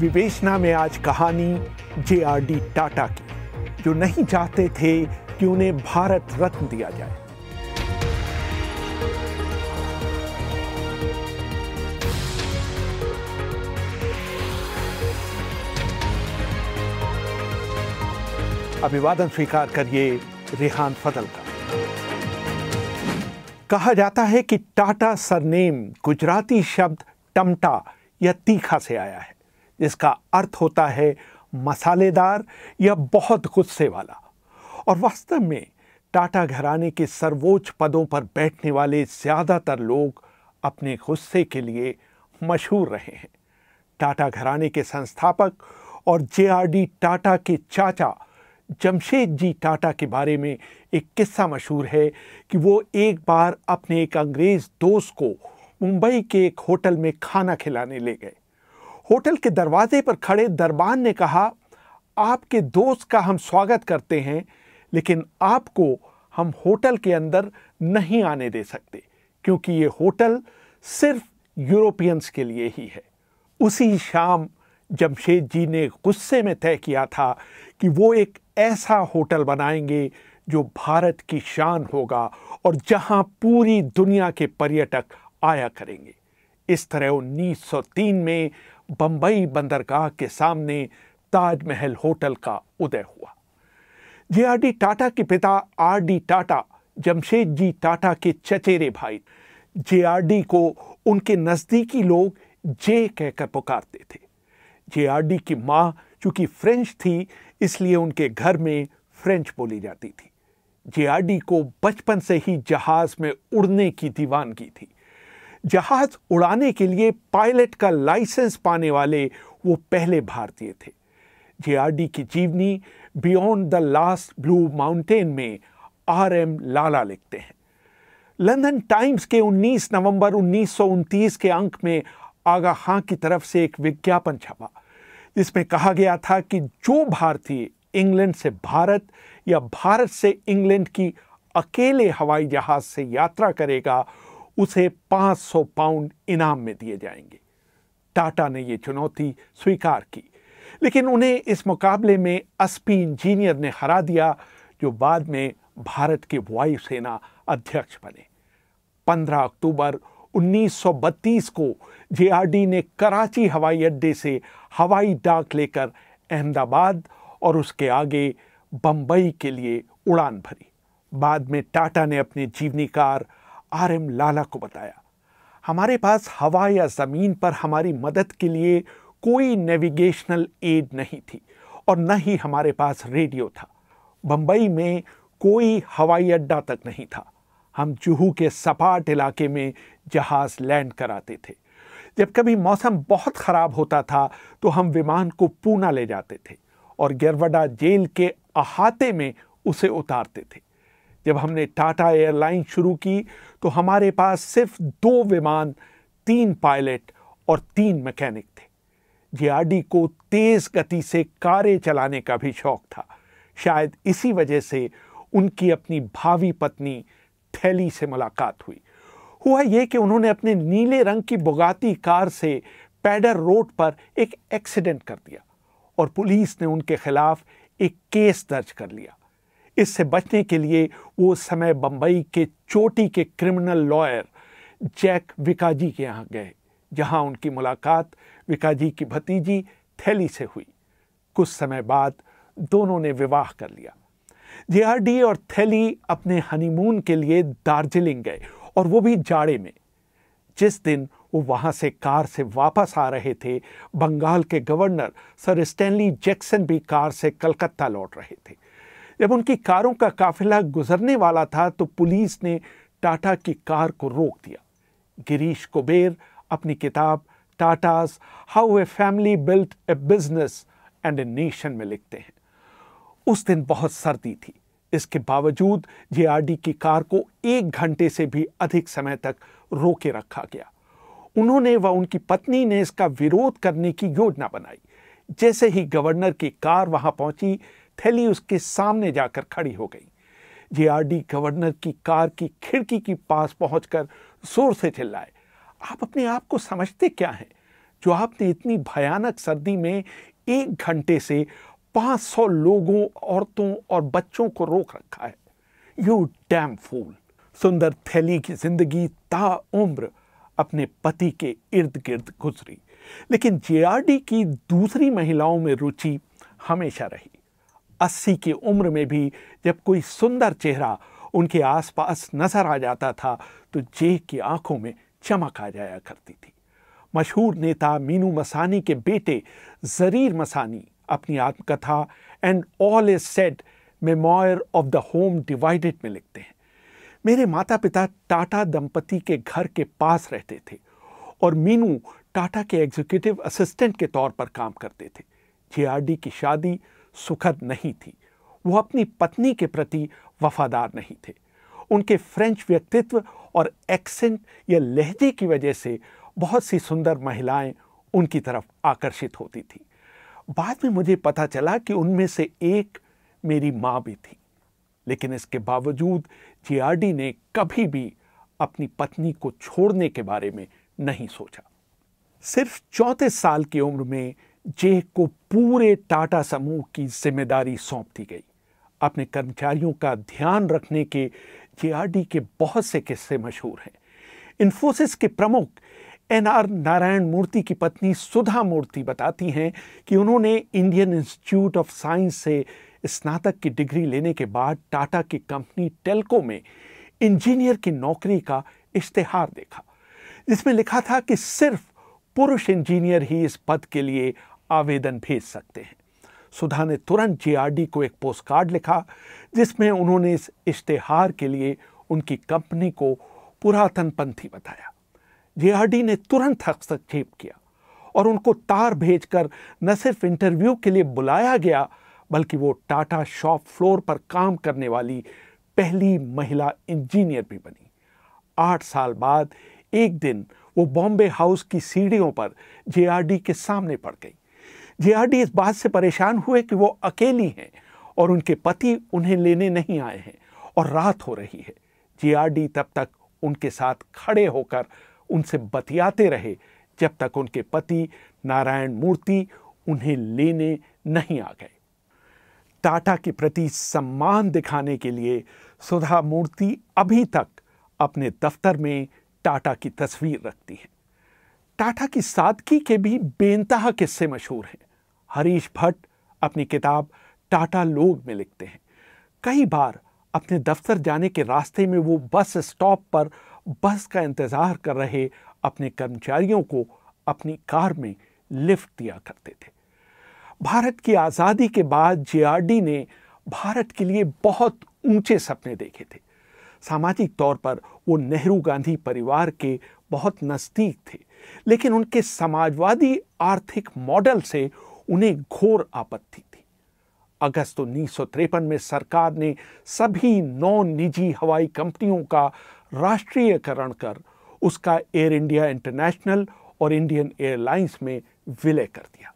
विवेचना में आज कहानी जे आर डी टाटा की जो नहीं चाहते थे कि उन्हें भारत रत्न दिया जाए अभिवादन स्वीकार करिए रेहान फजल का कहा जाता है कि टाटा सरनेम गुजराती शब्द टमटा या तीखा से आया है इसका अर्थ होता है मसालेदार या बहुत गुस्से वाला और वास्तव में टाटा घराने के सर्वोच्च पदों पर बैठने वाले ज़्यादातर लोग अपने गुस्से के लिए मशहूर रहे हैं टाटा घराने के संस्थापक और जेआरडी टाटा के चाचा जमशेद जी टाटा के बारे में एक किस्सा मशहूर है कि वो एक बार अपने एक अंग्रेज़ दोस्त को मुंबई के एक होटल में खाना खिलाने ले गए होटल के दरवाजे पर खड़े दरबान ने कहा आपके दोस्त का हम स्वागत करते हैं लेकिन आपको हम होटल के अंदर नहीं आने दे सकते क्योंकि ये होटल सिर्फ यूरोपियंस के लिए ही है उसी शाम जमशेद जी ने गुस्से में तय किया था कि वो एक ऐसा होटल बनाएंगे जो भारत की शान होगा और जहां पूरी दुनिया के पर्यटक आया करेंगे इस तरह 1903 में बंबई बंदरगाह के सामने ताजमहल होटल का उदय हुआ जे टाटा के पिता आर डी टाटा जमशेद जी टाटा के चचेरे भाई जे को उनके नज़दीकी लोग जे कहकर पुकारते थे जे की माँ चूंकि फ्रेंच थी इसलिए उनके घर में फ्रेंच बोली जाती थी जे को बचपन से ही जहाज़ में उड़ने की दीवानगी थी जहाज़ उड़ाने के लिए पायलट का लाइसेंस पाने वाले वो पहले भारतीय थे जेआरडी की जीवनी beyond the last blue mountain में आर एम लाला लिखते हैं लंदन टाइम्स के 19 नवंबर उन्नीस के अंक में आगा खां की तरफ से एक विज्ञापन छपा जिसमें कहा गया था कि जो भारतीय इंग्लैंड से भारत या भारत से इंग्लैंड की अकेले हवाई जहाज से यात्रा करेगा उसे 500 पाउंड इनाम में दिए जाएंगे टाटा ने यह चुनौती स्वीकार की लेकिन उन्हें इस मुकाबले में अस्पी इंजीनियर ने हरा दिया जो बाद में भारत के वायुसेना अध्यक्ष बने 15 अक्टूबर 1932 को जेआरडी ने कराची हवाई अड्डे से हवाई डाक लेकर अहमदाबाद और उसके आगे बंबई के लिए उड़ान भरी बाद में टाटा ने अपने जीवनीकार आर एम लाला को बताया हमारे पास हवा या ज़मीन पर हमारी मदद के लिए कोई नेविगेशनल एड नहीं थी और न ही हमारे पास रेडियो था बंबई में कोई हवाई अड्डा तक नहीं था हम जुहू के सपाट इलाके में जहाज़ लैंड कराते थे जब कभी मौसम बहुत ख़राब होता था तो हम विमान को पूना ले जाते थे और गिरवडा जेल के अहाते में उसे उतारते थे जब हमने टाटा एयरलाइन शुरू की तो हमारे पास सिर्फ दो विमान तीन पायलट और तीन मैकेनिक थे जियाडी को तेज़ गति से कारें चलाने का भी शौक था शायद इसी वजह से उनकी अपनी भावी पत्नी थैली से मुलाकात हुई हुआ यह कि उन्होंने अपने नीले रंग की बुगाती कार से पैडर रोड पर एक एक्सीडेंट कर दिया और पुलिस ने उनके खिलाफ एक केस दर्ज कर लिया इससे बचने के लिए वो समय बम्बई के चोटी के क्रिमिनल लॉयर जैक विकाजी के यहाँ गए जहाँ उनकी मुलाकात विकाजी की भतीजी थैली से हुई कुछ समय बाद दोनों ने विवाह कर लिया जेआरडी और थैली अपने हनीमून के लिए दार्जिलिंग गए और वो भी जाड़े में जिस दिन वो वहाँ से कार से वापस आ रहे थे बंगाल के गवर्नर सर स्टैनली जैक्सन भी कार से कलकत्ता लौट रहे थे जब उनकी कारों का काफिला गुजरने वाला था तो पुलिस ने टाटा की कार को रोक दिया गिरीश कुबेर अपनी किताब Tata how a family built a business and a nation में लिखते हैं उस दिन बहुत सर्दी थी इसके बावजूद जेआरडी की कार को एक घंटे से भी अधिक समय तक रोके रखा गया उन्होंने व उनकी पत्नी ने इसका विरोध करने की योजना बनाई जैसे ही गवर्नर की कार वहां पहुंची थैली उसके सामने जाकर खड़ी हो गई जेआरडी गवर्नर की कार की खिड़की के पास पहुंचकर जोर से चिल्लाए आप अपने आप को समझते क्या हैं जो आपने इतनी भयानक सर्दी में एक घंटे से 500 लोगों औरतों और बच्चों को रोक रखा है यू डैम फूल सुंदर थैली की जिंदगी ताउम्र अपने पति के इर्द गिर्द गुजरी लेकिन जेआरडी की दूसरी महिलाओं में रुचि हमेशा रही अस्सी की उम्र में भी जब कोई सुंदर चेहरा उनके आसपास नजर आ जाता था तो जेह की आंखों में चमक आ जाया करती थी मशहूर नेता मीनू मसानी के बेटे जरीर मसानी अपनी आत्मकथा and all is said memoir of the home divided में लिखते हैं मेरे माता पिता टाटा दंपति के घर के पास रहते थे और मीनू टाटा के एग्जीक्यूटिव असिस्टेंट के तौर पर काम करते थे जे की शादी सुखद नहीं थी वो अपनी पत्नी के प्रति वफादार नहीं थे उनके फ्रेंच व्यक्तित्व और एक्सेंट या लहजे की वजह से बहुत सी सुंदर महिलाएं उनकी तरफ आकर्षित होती थी बाद में मुझे पता चला कि उनमें से एक मेरी माँ भी थी लेकिन इसके बावजूद जियाडी ने कभी भी अपनी पत्नी को छोड़ने के बारे में नहीं सोचा सिर्फ चौंतीस साल की उम्र में जेह को पूरे टाटा समूह की जिम्मेदारी सौंप दी गई अपने कर्मचारियों का ध्यान रखने के जेआरडी के बहुत से किस्से मशहूर हैं इन्फोसिस के प्रमुख एन आर नारायण मूर्ति की पत्नी सुधा मूर्ति बताती हैं कि उन्होंने इंडियन इंस्टीट्यूट ऑफ साइंस से स्नातक की डिग्री लेने के बाद टाटा की कंपनी टेल्को में इंजीनियर की नौकरी का इश्तेहार देखा जिसमें लिखा था कि सिर्फ पुरुष इंजीनियर ही इस पद के लिए आवेदन भेज सकते हैं सुधा ने तुरंत जीआरडी को एक पोस्टकार्ड लिखा जिसमें उन्होंने इस इश्तेहार के लिए उनकी कंपनी को पुरातनपंथी बताया जीआरडी ने तुरंत हस्तक्षेप किया और उनको तार भेजकर न सिर्फ इंटरव्यू के लिए बुलाया गया बल्कि वो टाटा शॉप फ्लोर पर काम करने वाली पहली महिला इंजीनियर भी बनी आठ साल बाद एक दिन वो बॉम्बे हाउस की सीढ़ियों पर जेआरडी के सामने पड़ गई जेआरडी इस बात से परेशान हुए कि वो अकेली हैं और उनके पति उन्हें लेने नहीं आए हैं और रात हो रही है जेआरडी तब तक उनके साथ खड़े होकर उनसे बतियाते रहे जब तक उनके पति नारायण मूर्ति उन्हें लेने नहीं आ गए टाटा के प्रति सम्मान दिखाने के लिए सुधा मूर्ति अभी तक अपने दफ्तर में टाटा की तस्वीर रखती है टाटा की सादगी के भी बेनतहा किस्से मशहूर हैं हरीश भट्ट अपनी किताब टाटा लोग में लिखते हैं कई बार अपने दफ्तर जाने के रास्ते में वो बस स्टॉप पर बस का इंतज़ार कर रहे अपने कर्मचारियों को अपनी कार में लिफ्ट दिया करते थे भारत की आज़ादी के बाद जेआरडी ने भारत के लिए बहुत ऊंचे सपने देखे थे सामाजिक तौर पर वो नेहरू गांधी परिवार के बहुत नज़दीक थे लेकिन उनके समाजवादी आर्थिक मॉडल से उन्हें घोर आपत्ति थी अगस्त उन्नीस में सरकार ने सभी नौ निजी हवाई कंपनियों का राष्ट्रीयकरण कर उसका एयर इंडिया इंटरनेशनल और इंडियन एयरलाइंस में विलय कर दिया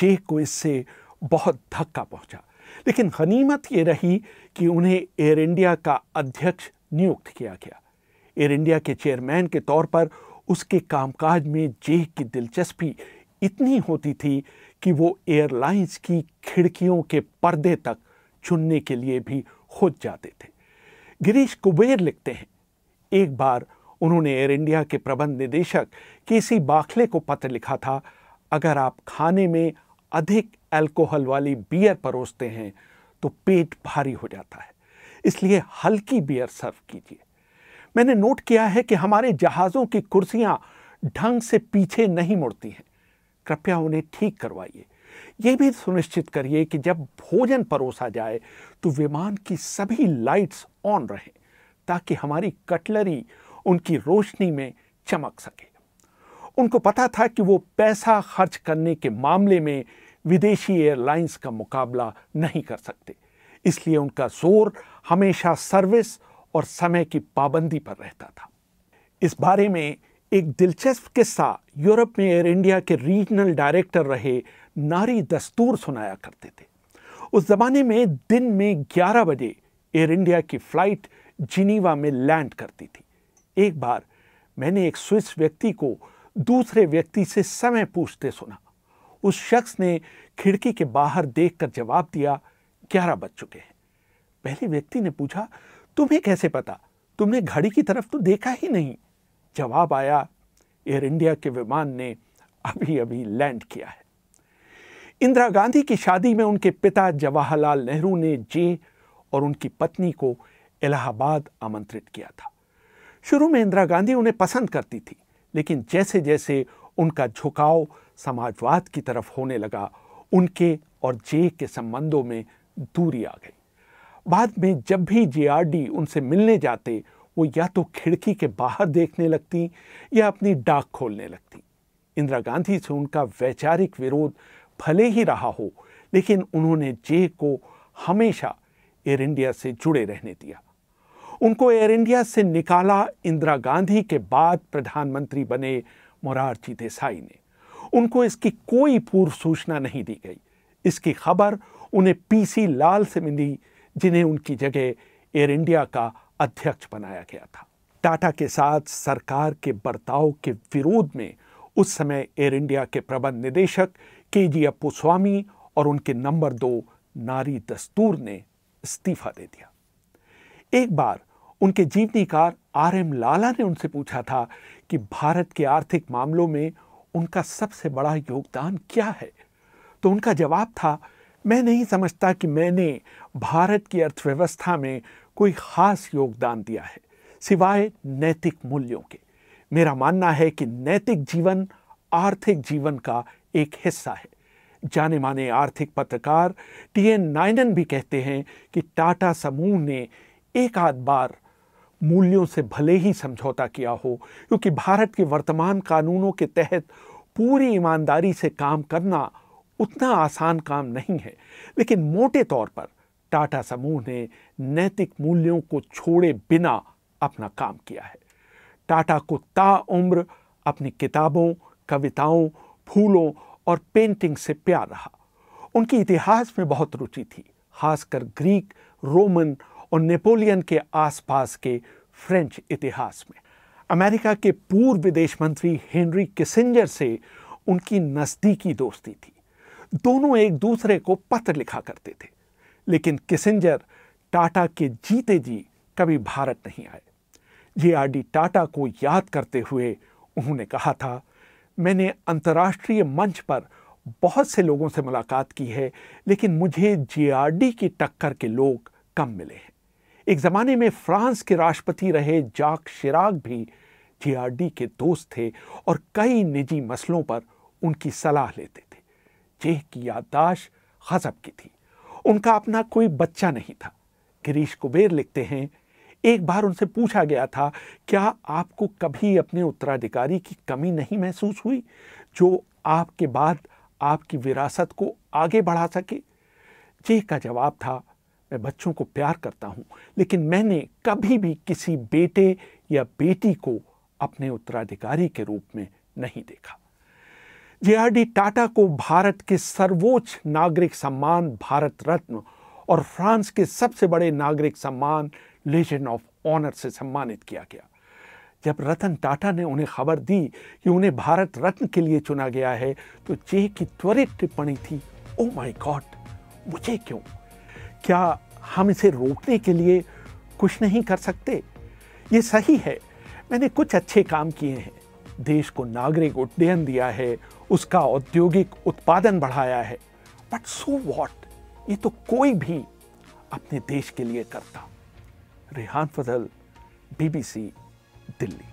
जे को इससे बहुत धक्का पहुंचा लेकिन गनीमत यह रही कि उन्हें एयर इंडिया का अध्यक्ष नियुक्त किया गया एयर इंडिया के चेयरमैन के तौर पर उसके कामकाज में जेह की दिलचस्पी इतनी होती थी कि वो एयरलाइंस की खिड़कियों के पर्दे तक चुनने के लिए भी खुद जाते थे गिरीश कुबेर लिखते हैं एक बार उन्होंने एयर इंडिया के प्रबंध निदेशक सी बाखले को पत्र लिखा था अगर आप खाने में अधिक अल्कोहल वाली बियर परोसते हैं तो पेट भारी हो जाता है इसलिए हल्की बियर सर्व कीजिए मैंने नोट किया है कि हमारे जहाज़ों की कुर्सियां ढंग से पीछे नहीं मुड़ती हैं कृपया उन्हें ठीक करवाइए ये भी सुनिश्चित करिए कि जब भोजन परोसा जाए तो विमान की सभी लाइट्स ऑन रहे ताकि हमारी कटलरी उनकी रोशनी में चमक सके उनको पता था कि वो पैसा खर्च करने के मामले में विदेशी एयरलाइंस का मुकाबला नहीं कर सकते इसलिए उनका जोर हमेशा सर्विस और समय की पाबंदी पर रहता था इस बारे में एक दिलचस्प किस्सा यूरोप में एयर इंडिया के रीजनल डायरेक्टर रहे नारी दस्तूर सुनाया करते थे उस ज़माने में दिन में 11 बजे एयर इंडिया की फ़्लाइट जिनीवा में लैंड करती थी एक बार मैंने एक स्विस व्यक्ति को दूसरे व्यक्ति से समय पूछते सुना उस शख्स ने खिड़की के बाहर देखकर जवाब दिया ग्यारह बज चुके हैं पहले व्यक्ति ने पूछा तुम्हें कैसे पता तुमने घड़ी की तरफ तो देखा ही नहीं जवाब आया एयर इंडिया के विमान ने अभी अभी लैंड किया है इंदिरा गांधी की शादी में उनके पिता जवाहरलाल नेहरू ने जे और उनकी पत्नी को इलाहाबाद आमंत्रित किया था शुरू में इंदिरा गांधी उन्हें पसंद करती थी लेकिन जैसे जैसे उनका झुकाव समाजवाद की तरफ होने लगा उनके और जे के संबंधों में दूरी आ गई बाद में जब भी जेआरडी उनसे मिलने जाते वो या तो खिड़की के बाहर देखने लगती या अपनी डाक खोलने लगती इंदिरा गांधी से उनका वैचारिक विरोध भले ही रहा हो लेकिन उन्होंने जे को हमेशा एयर इंडिया से जुड़े रहने दिया उनको एयर इंडिया से निकाला इंदिरा गांधी के बाद प्रधानमंत्री बने मोरारजी देसाई ने उनको इसकी कोई पूर्व सूचना नहीं दी गई इसकी खबर उन्हें पीसी लाल से मिली जिन्हें उनकी जगह एयर इंडिया का अध्यक्ष बनाया गया था टाटा के साथ सरकार के बर्ताव के विरोध में उस समय एयर इंडिया के प्रबंध निदेशक के जी अपू स्वामी और उनके नंबर दो नारी दस्तूर ने इस्तीफा दे दिया एक बार उनके जीवनीकार आर एम लाला ने उनसे पूछा था कि भारत के आर्थिक मामलों में उनका सबसे बड़ा योगदान क्या है तो उनका जवाब था मैं नहीं समझता कि मैंने भारत की अर्थव्यवस्था में कोई खास योगदान दिया है सिवाय नैतिक मूल्यों के मेरा मानना है कि नैतिक जीवन आर्थिक जीवन का एक हिस्सा है जाने माने आर्थिक पत्रकार टी एन नाइनन भी कहते हैं कि टाटा समूह ने एक आध बार मूल्यों से भले ही समझौता किया हो क्योंकि भारत के वर्तमान कानूनों के तहत पूरी ईमानदारी से काम करना उतना आसान काम नहीं है लेकिन मोटे तौर पर टाटा समूह ने नैतिक मूल्यों को छोड़े बिना अपना काम किया है टाटा को ताउम्र अपनी किताबों कविताओं फूलों और पेंटिंग से प्यार रहा उनकी इतिहास में बहुत रुचि थी खासकर ग्रीक रोमन और नेपोलियन के आसपास के फ्रेंच इतिहास में अमेरिका के पूर्व विदेश मंत्री हेनरी किसिंजर से उनकी नज़दीकी दोस्ती थी दोनों एक दूसरे को पत्र लिखा करते थे लेकिन किसिंजर टाटा के जीते जी कभी भारत नहीं आए जे आर डी टाटा को याद करते हुए उन्होंने कहा था मैंने अंतर्राष्ट्रीय मंच पर बहुत से लोगों से मुलाकात की है लेकिन मुझे जे आर डी की टक्कर के लोग कम मिले हैं एक ज़माने में फ्रांस के राष्ट्रपति रहे जाक शिराग भी जे आर डी के दोस्त थे और कई निजी मसलों पर उनकी सलाह लेते चेह की याददाश्त खजब की थी उनका अपना कोई बच्चा नहीं था गिरीश कुबेर लिखते हैं एक बार उनसे पूछा गया था क्या आपको कभी अपने उत्तराधिकारी की कमी नहीं महसूस हुई जो आपके बाद आपकी विरासत को आगे बढ़ा सके जे का जवाब था मैं बच्चों को प्यार करता हूँ लेकिन मैंने कभी भी किसी बेटे या बेटी को अपने उत्तराधिकारी के रूप में नहीं देखा जेआरडी टाटा को भारत के सर्वोच्च नागरिक सम्मान भारत रत्न और फ्रांस के सबसे बड़े नागरिक सम्मान लेजेंड ऑफ ऑनर से सम्मानित किया गया जब रतन टाटा ने उन्हें खबर दी कि उन्हें भारत रत्न के लिए चुना गया है तो जे की त्वरित टिप्पणी थी ओ माय गॉड मुझे क्यों क्या हम इसे रोकने के लिए कुछ नहीं कर सकते ये सही है मैंने कुछ अच्छे काम किए हैं देश को नागरिक उड्डयन दिया है उसका औद्योगिक उत्पादन बढ़ाया है बट सो वॉट ये तो कोई भी अपने देश के लिए करता रेहान फजल बीबीसी दिल्ली